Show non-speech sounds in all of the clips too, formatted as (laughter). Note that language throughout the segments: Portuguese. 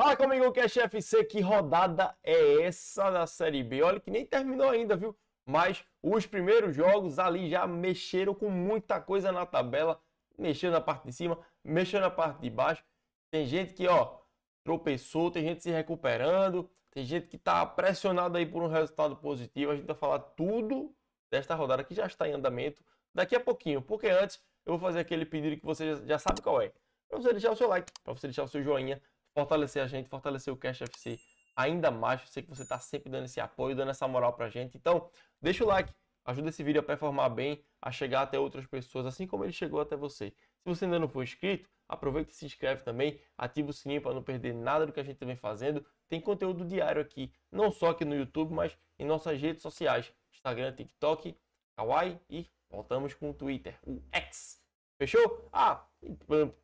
Fala comigo, Cash FC, que rodada é essa da Série B? Olha que nem terminou ainda, viu? Mas os primeiros jogos ali já mexeram com muita coisa na tabela. Mexeu na parte de cima, mexeu na parte de baixo. Tem gente que, ó, tropeçou, tem gente se recuperando, tem gente que tá pressionada aí por um resultado positivo. A gente vai falar tudo desta rodada que já está em andamento daqui a pouquinho. Porque antes, eu vou fazer aquele pedido que você já sabe qual é. Pra você deixar o seu like, pra você deixar o seu joinha, fortalecer a gente, fortalecer o Cash FC ainda mais. Eu sei que você está sempre dando esse apoio, dando essa moral para a gente. Então, deixa o like, ajuda esse vídeo a performar bem, a chegar até outras pessoas, assim como ele chegou até você. Se você ainda não for inscrito, aproveita e se inscreve também, ativa o sininho para não perder nada do que a gente vem fazendo. Tem conteúdo diário aqui, não só aqui no YouTube, mas em nossas redes sociais, Instagram, TikTok, Kawaii e voltamos com o Twitter, o X. Fechou? Ah,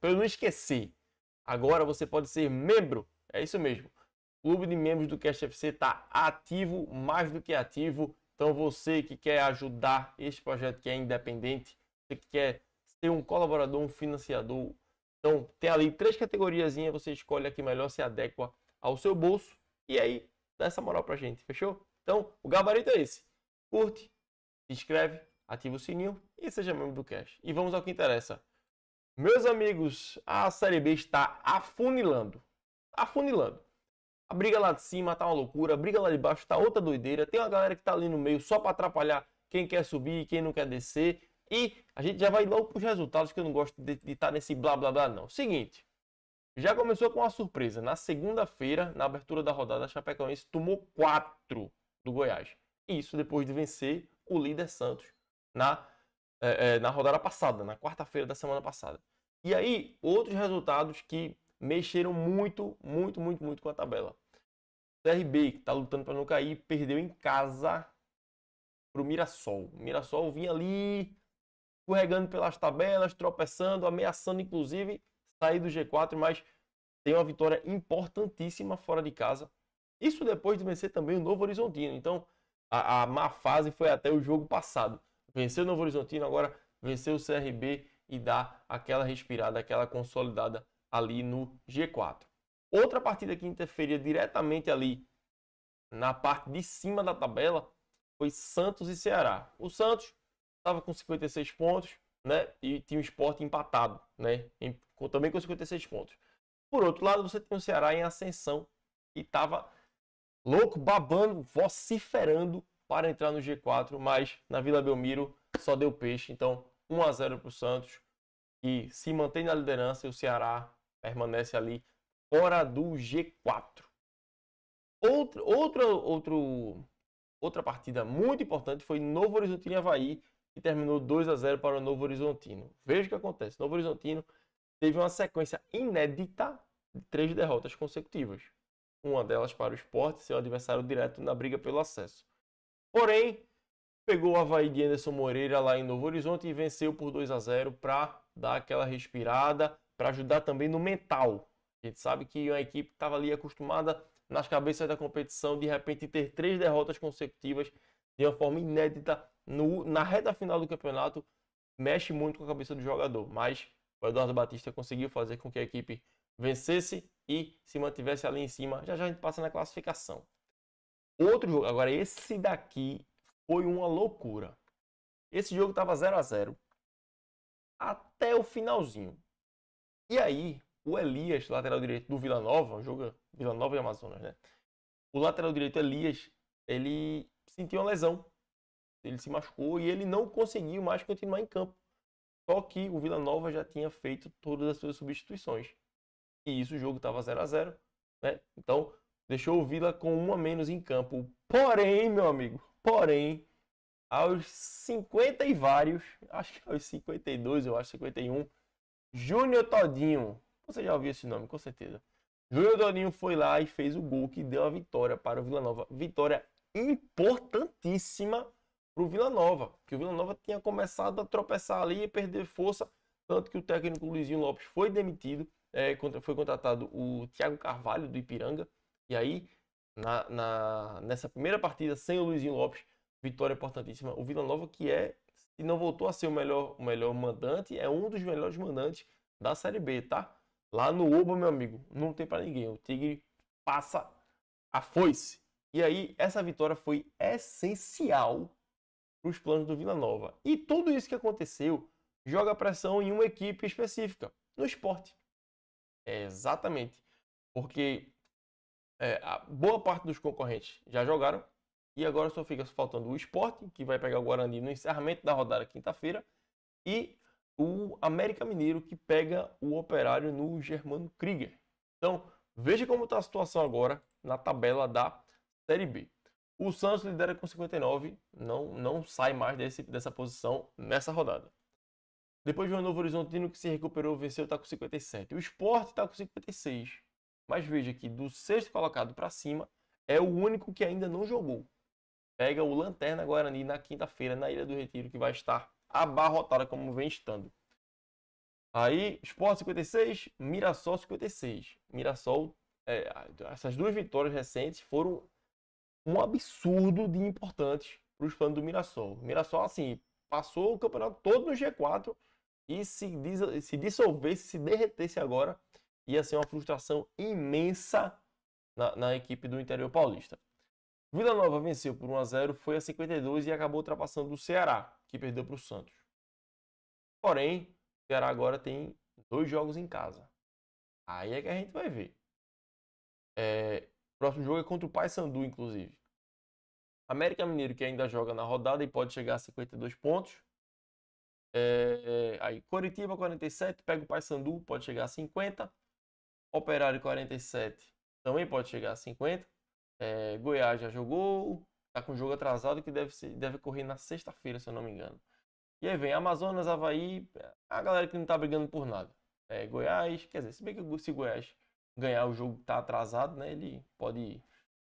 para eu não esquecer, Agora você pode ser membro. É isso mesmo. O clube de membros do Cash FC está ativo, mais do que ativo. Então você que quer ajudar este projeto que é independente, você que quer ser um colaborador, um financiador, então tem ali três categorias, você escolhe a que melhor se adequa ao seu bolso e aí dá essa moral pra gente, fechou? Então o gabarito é esse. Curte, se inscreve, ativa o sininho e seja membro do Cash. E vamos ao que interessa. Meus amigos, a Série B está afunilando. Afunilando. A briga lá de cima tá uma loucura, a briga lá de baixo tá outra doideira. Tem uma galera que tá ali no meio só para atrapalhar quem quer subir e quem não quer descer. E a gente já vai logo para os resultados, que eu não gosto de estar tá nesse blá blá blá, não. Seguinte, já começou com uma surpresa. Na segunda-feira, na abertura da rodada, a Chapecoense tomou 4 do Goiás. Isso depois de vencer o líder Santos na é, é, na rodada passada, na quarta-feira da semana passada. E aí, outros resultados que mexeram muito, muito, muito, muito com a tabela. O CRB, que está lutando para não cair, perdeu em casa para o Mirassol. O Mirassol vinha ali escorregando pelas tabelas, tropeçando, ameaçando inclusive sair do G4, mas tem uma vitória importantíssima fora de casa. Isso depois de vencer também o Novo Horizontino. Então, a, a má fase foi até o jogo passado. Venceu o Novo Horizontino, agora venceu o CRB e dá aquela respirada, aquela consolidada ali no G4. Outra partida que interferia diretamente ali na parte de cima da tabela foi Santos e Ceará. O Santos estava com 56 pontos, né? E tinha o esporte empatado, né? Em, com, também com 56 pontos. Por outro lado, você tem o Ceará em ascensão e estava louco, babando, vociferando para entrar no G4, mas na Vila Belmiro só deu peixe. Então, 1 a 0 para o Santos e se mantém na liderança e o Ceará permanece ali fora do G4. Outro, outra, outro, outra partida muito importante foi Novo Horizontino e Havaí, que terminou 2 a 0 para o Novo Horizontino. Veja o que acontece. Novo Horizontino teve uma sequência inédita de três derrotas consecutivas. Uma delas para o esporte, seu adversário direto na briga pelo acesso. Porém, pegou o Havaí de Anderson Moreira lá em Novo Horizonte e venceu por 2 a 0 para dar aquela respirada, para ajudar também no mental. A gente sabe que uma equipe que estava ali acostumada nas cabeças da competição, de repente ter três derrotas consecutivas de uma forma inédita no, na reta final do campeonato, mexe muito com a cabeça do jogador. Mas o Eduardo Batista conseguiu fazer com que a equipe vencesse e se mantivesse ali em cima. Já já a gente passa na classificação outro jogo, agora esse daqui foi uma loucura. Esse jogo tava 0 a 0 até o finalzinho. E aí, o Elias, lateral direito do Vila Nova, joga Vila Nova e Amazonas, né? O lateral direito Elias, ele sentiu uma lesão. Ele se machucou e ele não conseguiu mais continuar em campo. Só que o Vila Nova já tinha feito todas as suas substituições. E isso o jogo estava 0 a 0 né? Então, deixou o Vila com um a menos em campo. Porém, meu amigo, porém, aos 50 e vários, acho que aos 52, eu acho 51, Júnior Todinho, você já ouviu esse nome, com certeza. Júnior Todinho foi lá e fez o gol que deu a vitória para o Vila Nova. Vitória importantíssima para o Vila Nova, que o Vila Nova tinha começado a tropeçar ali e perder força, tanto que o técnico Luizinho Lopes foi demitido, é, foi contratado o Thiago Carvalho do Ipiranga, e aí, na, na, nessa primeira partida sem o Luizinho Lopes, vitória importantíssima. O Vila Nova, que é, se não voltou a ser o melhor, o melhor mandante, é um dos melhores mandantes da Série B, tá? Lá no Oba, meu amigo, não tem para ninguém. O Tigre passa a foice. E aí, essa vitória foi essencial para os planos do Vila Nova. E tudo isso que aconteceu joga pressão em uma equipe específica, no esporte. É, exatamente. Porque é, a boa parte dos concorrentes já jogaram. E agora só fica faltando o esporte, que vai pegar o Guarani no encerramento da rodada quinta-feira. E o América Mineiro, que pega o operário no Germano Krieger. Então, veja como está a situação agora na tabela da Série B. O Santos lidera com 59, não, não sai mais desse, dessa posição nessa rodada. Depois vem o Novo Horizontino que se recuperou, venceu, está com 57. O Sport está com 56. Mas veja que do sexto colocado para cima é o único que ainda não jogou. Pega o Lanterna Guarani na quinta-feira na Ilha do Retiro, que vai estar abarrotada como vem estando. Aí, Sport 56, Mirassol 56. Mirassol, é, essas duas vitórias recentes foram um absurdo de importantes para os planos do Mirassol. Mirassol, assim, passou o campeonato todo no G4 e se, se dissolvesse, se derretesse agora, ia ser uma frustração imensa na, na equipe do interior paulista. Vila Nova venceu por 1 a 0, foi a 52 e acabou ultrapassando o Ceará, que perdeu para o Santos. Porém, o Ceará agora tem dois jogos em casa. Aí é que a gente vai ver. É, próximo jogo é contra o Paysandu, inclusive. América Mineiro que ainda joga na rodada e pode chegar a 52 pontos. É, é, aí Coritiba 47, pega o Paysandu, pode chegar a 50. Operário 47 também pode chegar a 50. É, Goiás já jogou, tá com jogo atrasado que deve, ser, deve correr na sexta-feira, se eu não me engano. E aí vem Amazonas, Havaí, a galera que não tá brigando por nada. É, Goiás, quer dizer, se bem que se Goiás ganhar o jogo tá atrasado, né? Ele pode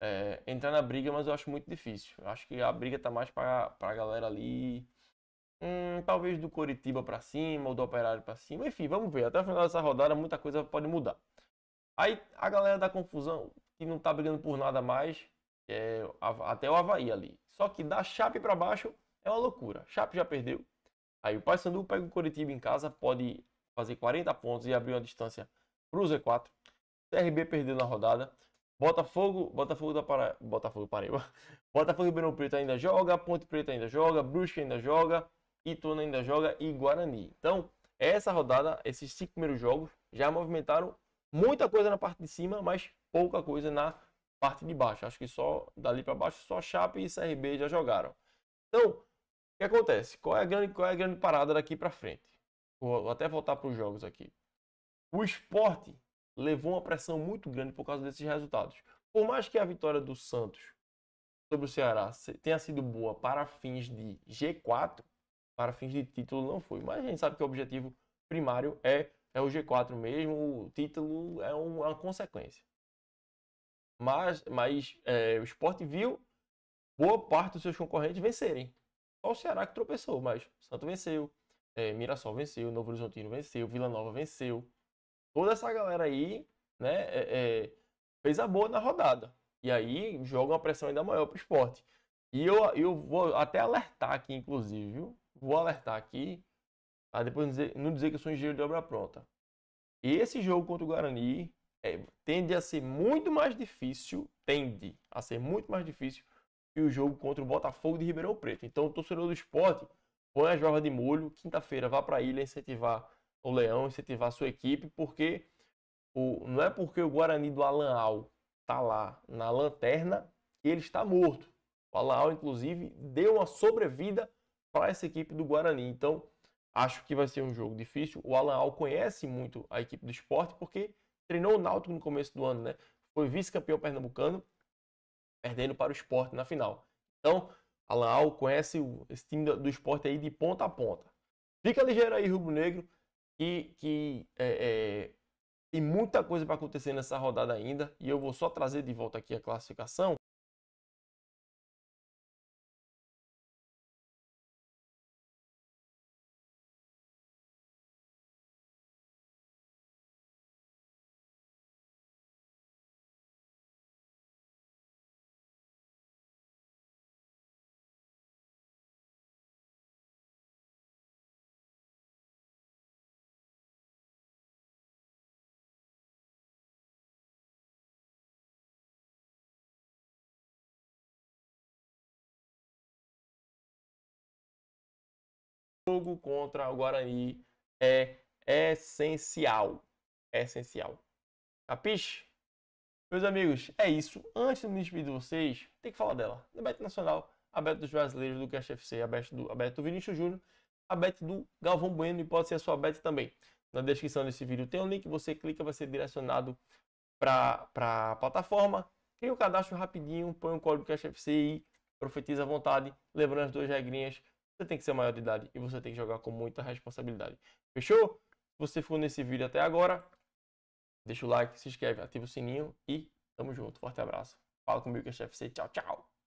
é, entrar na briga, mas eu acho muito difícil. Eu acho que a briga tá mais para a galera ali. Hum, talvez do Coritiba para cima, ou do Operário para cima. Enfim, vamos ver. Até o final dessa rodada, muita coisa pode mudar. Aí a galera da confusão, que não tá brigando por nada mais, é até o Havaí ali. Só que da Chape para baixo é uma loucura. Chape já perdeu. Aí o Paysandu pega o Coritiba em casa, pode fazer 40 pontos e abrir uma distância pro Z4. CRB perdeu na rodada. Botafogo, Botafogo da para Botafogo Paraíba. (laughs) Botafogo Ribeirão Preto ainda joga, Ponte Preta ainda joga, Brusque ainda joga, Ituna ainda joga e Guarani. Então, essa rodada, esses cinco primeiros jogos já movimentaram Muita coisa na parte de cima, mas pouca coisa na parte de baixo. Acho que só dali para baixo, só Chape e CRB já jogaram. Então, o que acontece? Qual é a grande, qual é a grande parada daqui para frente? Vou até voltar para os jogos aqui. O esporte levou uma pressão muito grande por causa desses resultados. Por mais que a vitória do Santos sobre o Ceará tenha sido boa para fins de G4, para fins de título não foi. Mas a gente sabe que o objetivo primário é é o G4 mesmo, o título é, é, uma consequência. Mas, mas é, o esporte viu boa parte dos seus concorrentes vencerem. Só o Ceará que tropeçou, mas o Santo venceu, é, Mirassol venceu, Novo Horizontino venceu, Vila Nova venceu. Toda essa galera aí né, é, é fez a boa na rodada. E aí joga uma pressão ainda maior para o esporte. E eu, eu vou até alertar aqui, inclusive, viu? vou alertar aqui Pra depois não dizer, não dizer que eu sou engenheiro de obra pronta. esse jogo contra o Guarani é, tende a ser muito mais difícil, tende a ser muito mais difícil que o jogo contra o Botafogo de Ribeirão Preto. Então o torcedor do esporte põe a jorra de molho, quinta-feira vá para a ilha incentivar o Leão, incentivar a sua equipe, porque o, não é porque o Guarani do Alan Al tá lá na lanterna que ele está morto. O Alan Al, inclusive, deu uma sobrevida para essa equipe do Guarani. Então, Acho que vai ser um jogo difícil. O Alan Al conhece muito a equipe do esporte porque treinou o Náutico no começo do ano, né? Foi vice-campeão pernambucano, perdendo para o esporte na final. Então, Alan Al conhece esse time do esporte aí de ponta a ponta. Fica ligeiro aí, Rubro Negro, e que é, é, tem muita coisa para acontecer nessa rodada ainda. E eu vou só trazer de volta aqui a classificação jogo contra o Guarani é essencial. É essencial. Capiche? Meus amigos, é isso. Antes de me despedir de vocês, tem que falar dela. Da Nacional, a Bet dos Brasileiros, do Cash FC, a do, a do Vinícius Júnior, a do Galvão Bueno e pode ser a sua Bet também. Na descrição desse vídeo tem um link, você clica, vai ser direcionado para a plataforma. Cria o um cadastro rapidinho, põe o um código Cash FC e profetiza à vontade, lembrando as duas regrinhas você tem que ser maior de idade e você tem que jogar com muita responsabilidade. Fechou? Se você ficou nesse vídeo até agora, deixa o like, se inscreve, ativa o sininho e tamo junto. Forte abraço. Fala comigo que é chefe. Tchau, tchau.